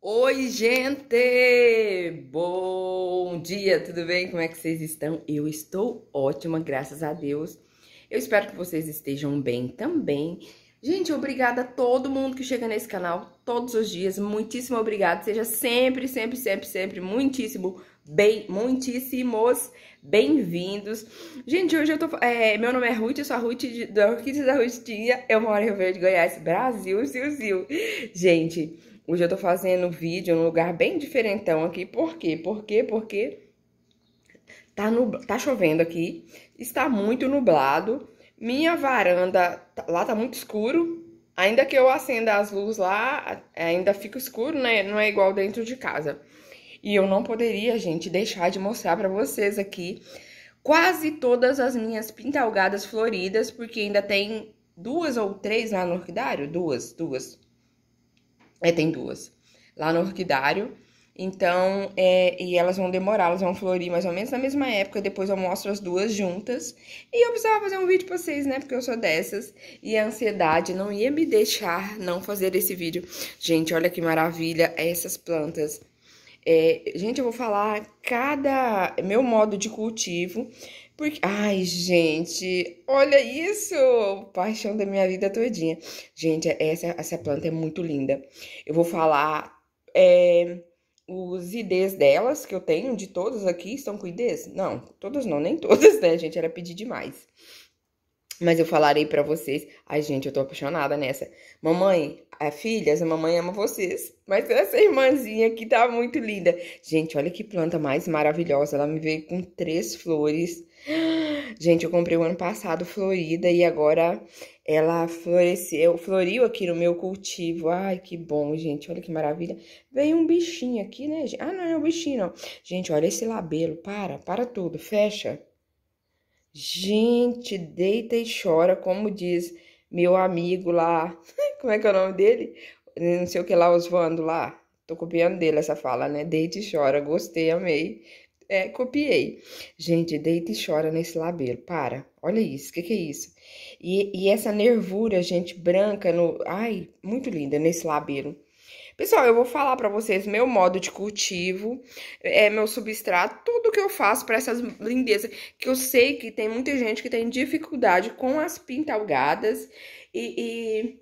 Oi, gente! Bom dia, tudo bem? Como é que vocês estão? Eu estou ótima, graças a Deus. Eu espero que vocês estejam bem também. Gente, obrigada a todo mundo que chega nesse canal todos os dias. Muitíssimo obrigada. Seja sempre, sempre, sempre, sempre muitíssimo bem, muitíssimos bem-vindos. Gente, hoje eu tô. É, meu nome é Ruth, eu sou a Ruth de, da Orquídea da Rustinha. Eu moro em Rio Verde, Goiás, Brasil, Zil. Gente, Hoje eu tô fazendo vídeo num lugar bem diferentão aqui. Por quê? Por quê? Porque tá, no, tá chovendo aqui, está muito nublado. Minha varanda tá, lá tá muito escuro. Ainda que eu acenda as luzes lá, ainda fica escuro, né? Não é igual dentro de casa. E eu não poderia, gente, deixar de mostrar para vocês aqui quase todas as minhas pintalgadas floridas, porque ainda tem duas ou três lá no orquidário, duas, duas é, tem duas. Lá no orquidário. Então, é, e elas vão demorar, elas vão florir mais ou menos na mesma época. Depois eu mostro as duas juntas. E eu precisava fazer um vídeo pra vocês, né? Porque eu sou dessas. E a ansiedade não ia me deixar não fazer esse vídeo. Gente, olha que maravilha essas plantas. É, gente, eu vou falar cada meu modo de cultivo porque, ai, gente, olha isso! Paixão da minha vida todinha. Gente, essa, essa planta é muito linda. Eu vou falar é, os IDs delas, que eu tenho, de todas aqui, estão com IDs? Não, todas não, nem todas, né, gente? Era pedir demais. Mas eu falarei para vocês. Ai, gente, eu tô apaixonada nessa. Mamãe, é, filhas, a mamãe ama vocês. Mas essa irmãzinha aqui tá muito linda. Gente, olha que planta mais maravilhosa. Ela me veio com três flores. Gente, eu comprei o ano passado florida e agora ela floresceu, floriu aqui no meu cultivo. Ai, que bom, gente. Olha que maravilha. Veio um bichinho aqui, né? Ah, não, é um bichinho, não. Gente, olha esse labelo. Para, para tudo. Fecha. Gente, deita e chora, como diz meu amigo lá. Como é que é o nome dele? Não sei o que lá, Osvando lá. Tô copiando dele essa fala, né? Deita e chora. Gostei, amei. É, copiei. Gente, deita e chora nesse labelo. Para. Olha isso. O que, que é isso? E, e essa nervura, gente, branca no. Ai, muito linda nesse labelo. Pessoal, eu vou falar para vocês meu modo de cultivo, é, meu substrato, tudo que eu faço para essas lindezas, que eu sei que tem muita gente que tem dificuldade com as pintalgadas e,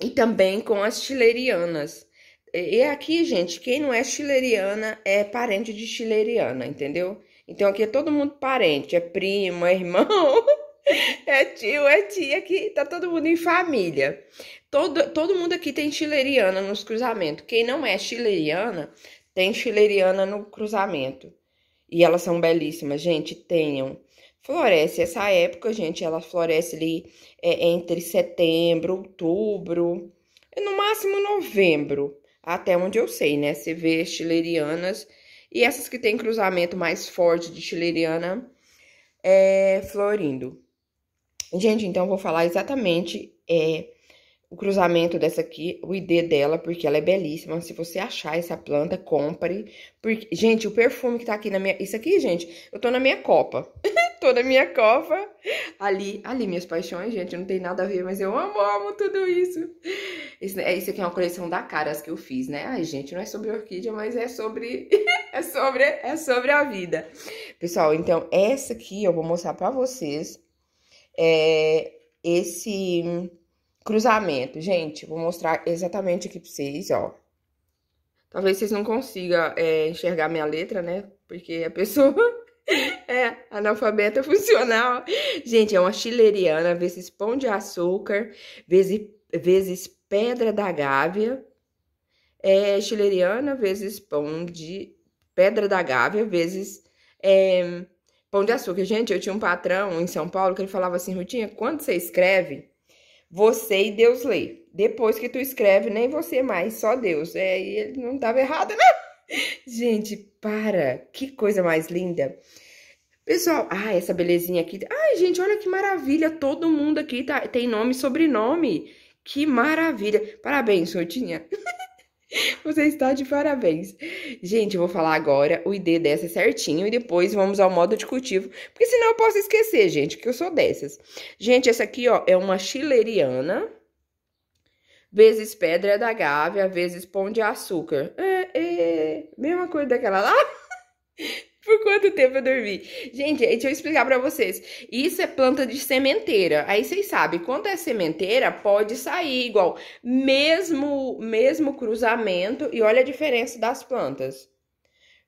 e, e também com as chilerianas. E aqui, gente, quem não é chileriana é parente de chileriana, entendeu? Então aqui é todo mundo parente, é primo, é irmão. É tio, é tia que tá todo mundo em família. Todo, todo mundo aqui tem chileriana nos cruzamentos. Quem não é chileriana, tem chileriana no cruzamento. E elas são belíssimas, gente. Tenham. Floresce essa época, gente. Ela floresce ali é, entre setembro, outubro, no máximo novembro. Até onde eu sei, né? Você vê chilerianas. E essas que tem cruzamento mais forte de chileriana é, florindo. Gente, então eu vou falar exatamente é, o cruzamento dessa aqui, o ID dela, porque ela é belíssima. Se você achar essa planta, compre. Porque, gente, o perfume que tá aqui na minha... Isso aqui, gente, eu tô na minha copa. tô na minha copa. Ali, ali, minhas paixões, gente, não tem nada a ver, mas eu amo, amo tudo isso. Isso, é, isso aqui é uma coleção da Caras que eu fiz, né? Ai, gente, não é sobre orquídea, mas é sobre... é sobre é sobre a vida. Pessoal, então essa aqui eu vou mostrar pra vocês é, esse cruzamento. Gente, vou mostrar exatamente aqui pra vocês, ó. Talvez vocês não consigam é, enxergar minha letra, né? Porque a pessoa é analfabeta funcional. Gente, é uma chileriana, vezes pão de açúcar, vezes, vezes pedra da gávea. É chileriana, vezes pão de... Pedra da gávea, vezes... É, Pão de açúcar. Gente, eu tinha um patrão em São Paulo que ele falava assim, Rutinha, quando você escreve, você e Deus lê. Depois que tu escreve, nem você mais, só Deus. É, e ele não estava errado, né? Gente, para! Que coisa mais linda! Pessoal, ah, essa belezinha aqui. Ai, gente, olha que maravilha! Todo mundo aqui tá, tem nome e sobrenome. Que maravilha! Parabéns, Rutinha. Você está de parabéns. Gente, eu vou falar agora o ID dessa certinho e depois vamos ao modo de cultivo, porque senão eu posso esquecer, gente, que eu sou dessas. Gente, essa aqui, ó, é uma chileriana, vezes pedra da gávea, vezes pão de açúcar. É, é, mesma coisa daquela lá. quanto tempo eu dormi. Gente, deixa eu explicar para vocês. Isso é planta de sementeira. Aí vocês sabem, quando é sementeira, pode sair igual, mesmo, mesmo cruzamento. E olha a diferença das plantas.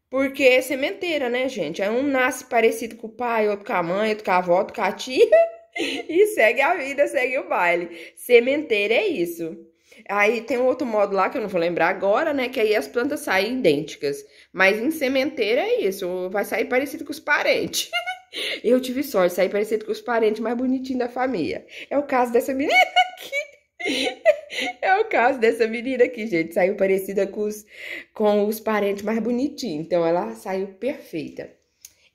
Porque é sementeira, né, gente? Aí um nasce parecido com o pai, outro com a mãe, outro com a avó, outro com a tia. E segue a vida, segue o baile. Sementeira é isso. Aí tem um outro modo lá que eu não vou lembrar agora, né? Que aí as plantas saem idênticas. Mas em sementeira é isso, vai sair parecido com os parentes. eu tive sorte, saí parecido com os parentes mais bonitinhos da família. É o caso dessa menina aqui. É o caso dessa menina aqui, gente. Saiu parecida com os, com os parentes mais bonitinhos. Então ela saiu perfeita.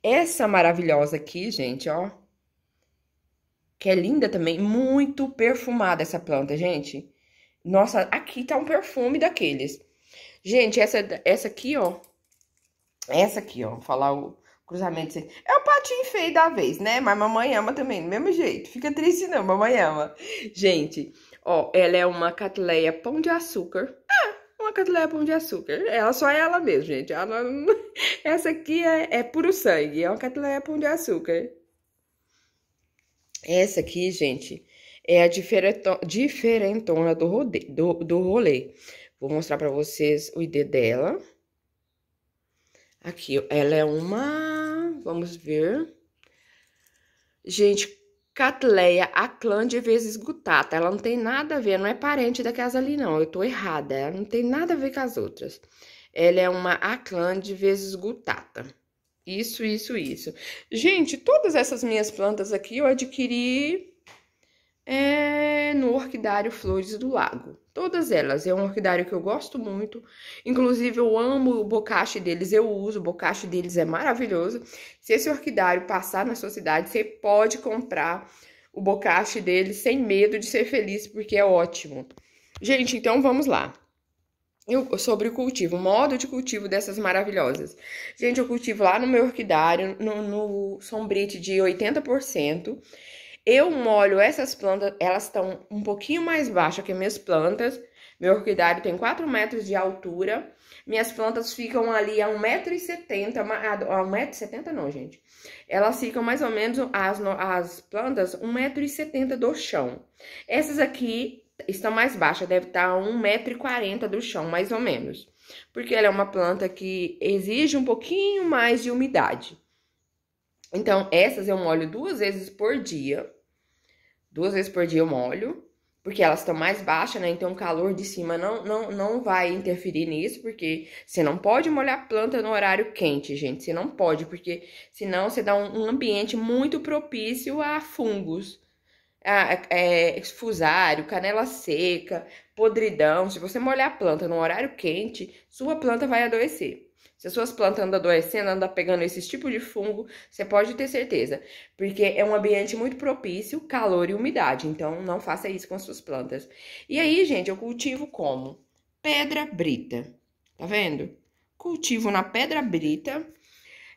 Essa maravilhosa aqui, gente, ó. Que é linda também. Muito perfumada essa planta, gente. Nossa, aqui tá um perfume daqueles. Gente, essa, essa aqui, ó. Essa aqui, ó. Vou falar o cruzamento. É o patinho feio da vez, né? Mas mamãe ama também, do mesmo jeito. Fica triste não, mamãe ama. Gente, ó. Ela é uma catleia pão de açúcar. Ah, uma catleia pão de açúcar. Ela só é ela mesmo, gente. Ela Essa aqui é, é puro sangue. É uma catleia pão de açúcar. Essa aqui, gente é a diferentona do, rode, do, do rolê. Vou mostrar pra vocês o ID dela. Aqui, ela é uma... Vamos ver. Gente, Catleia Aclan vezes Gutata. Tá? Ela não tem nada a ver, não é parente daquelas ali, não. Eu tô errada. Ela não tem nada a ver com as outras. Ela é uma Aclan vezes Gutata. Tá? Isso, isso, isso. Gente, todas essas minhas plantas aqui eu adquiri é no Orquidário Flores do Lago. Todas elas. É um orquidário que eu gosto muito. Inclusive, eu amo o bocache deles, eu uso. O bocache deles é maravilhoso. Se esse orquidário passar na sua cidade, você pode comprar o bocache deles sem medo de ser feliz, porque é ótimo. Gente, então vamos lá sobre o cultivo, o modo de cultivo dessas maravilhosas. Gente, eu cultivo lá no meu orquidário, no, no sombrite de 80%. Eu molho essas plantas, elas estão um pouquinho mais baixas que minhas plantas. Meu orquidário tem 4 metros de altura. Minhas plantas ficam ali a 1,70m. A 1,70m não, gente. Elas ficam mais ou menos, as, as plantas, 1,70m do chão. Essas aqui estão mais baixas, deve estar tá a 1,40m do chão, mais ou menos. Porque ela é uma planta que exige um pouquinho mais de umidade. Então, essas eu molho duas vezes por dia duas vezes por dia eu molho, porque elas estão mais baixas, né? Então o calor de cima não, não, não vai interferir nisso, porque você não pode molhar planta no horário quente, gente. Você não pode, porque senão você dá um, um ambiente muito propício a fungos. A, é, fusário, canela seca, podridão. Se você molhar a planta no horário quente, sua planta vai adoecer. Se as suas plantas andam adoecendo, andam pegando esses tipos de fungo, você pode ter certeza. Porque é um ambiente muito propício, calor e umidade. Então, não faça isso com as suas plantas. E aí, gente, eu cultivo como? Pedra brita. Tá vendo? Cultivo na pedra brita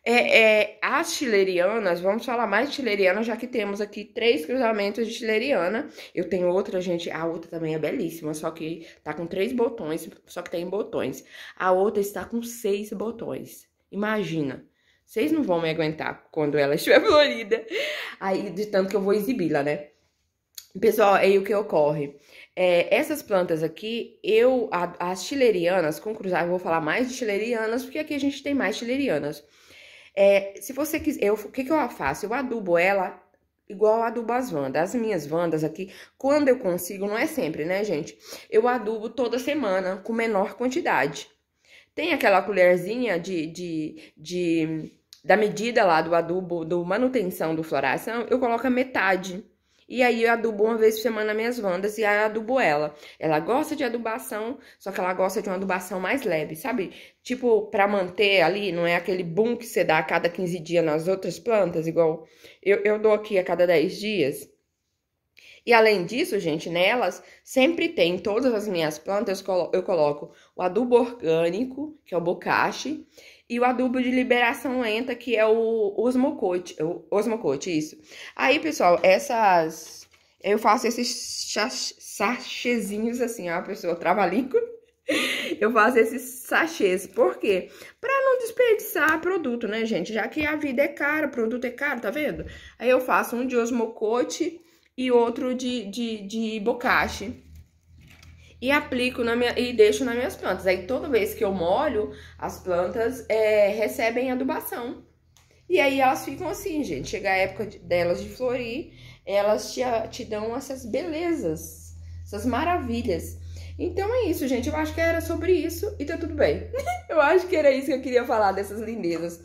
é, é, as chilerianas, vamos falar mais de chileriana, já que temos aqui três cruzamentos de chileriana. Eu tenho outra, gente, a outra também é belíssima, só que tá com três botões, só que tem botões. A outra está com seis botões. Imagina. Vocês não vão me aguentar quando ela estiver florida. Aí, de tanto que eu vou exibi-la, né? Pessoal, é aí o que ocorre? É, essas plantas aqui, eu, a, as chilerianas, com cruzar, eu vou falar mais de chilerianas, porque aqui a gente tem mais chilerianas. É, se você quiser, eu, o que, que eu faço? Eu adubo ela igual eu adubo as vandas. As minhas vandas aqui, quando eu consigo, não é sempre, né, gente? Eu adubo toda semana com menor quantidade. Tem aquela colherzinha de, de, de da medida lá do adubo, do manutenção do floração, eu coloco a metade. E aí eu adubo uma vez por semana minhas vandas e aí eu adubo ela. Ela gosta de adubação, só que ela gosta de uma adubação mais leve, sabe? Tipo, para manter ali, não é aquele boom que você dá a cada 15 dias nas outras plantas, igual eu, eu dou aqui a cada 10 dias. E além disso, gente, nelas sempre tem, todas as minhas plantas, eu coloco o adubo orgânico, que é o bocache, e o adubo de liberação lenta, que é o osmocote, é o osmocote, isso. Aí, pessoal, essas... Eu faço esses sachezinhos assim, ó, a pessoa trava a língua. Eu faço esses sachês, por quê? Pra não desperdiçar produto, né, gente? Já que a vida é cara, produto é caro, tá vendo? Aí eu faço um de osmocote e outro de, de, de bocache e aplico na minha, e deixo nas minhas plantas. Aí toda vez que eu molho, as plantas é, recebem adubação. E aí elas ficam assim, gente. Chega a época de, delas de florir, elas te, te dão essas belezas, essas maravilhas. Então é isso, gente. Eu acho que era sobre isso e tá tudo bem. eu acho que era isso que eu queria falar dessas lindezas.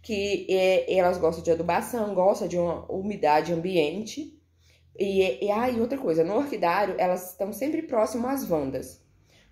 Que é, elas gostam de adubação, gostam de uma umidade ambiente e, e, ah, outra coisa, no orquidário elas estão sempre próximas às vandas.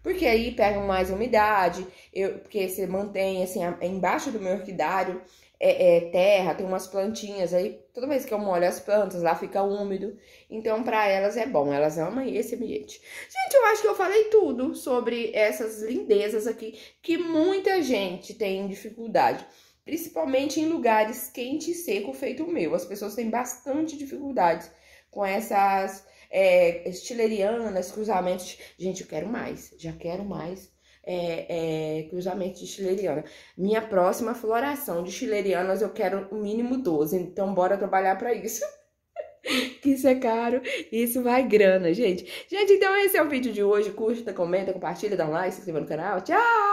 Porque aí pegam mais umidade, eu, porque você mantém assim, a, embaixo do meu orquidário é, é, terra, tem umas plantinhas aí. Toda vez que eu molho as plantas, lá fica úmido. Então, para elas é bom, elas amam esse ambiente. Gente, eu acho que eu falei tudo sobre essas lindezas aqui que muita gente tem dificuldade, principalmente em lugares quente e seco, feito o meu. As pessoas têm bastante dificuldades com essas é, estilerianas, cruzamentos. Gente, eu quero mais, já quero mais. É, é, de chileriana. Minha próxima floração de chilerianas eu quero o mínimo 12, então bora trabalhar para isso. que isso é caro, isso vai grana, gente. Gente, então esse é o vídeo de hoje. Curta, comenta, compartilha, dá um like, se inscreva no canal. Tchau!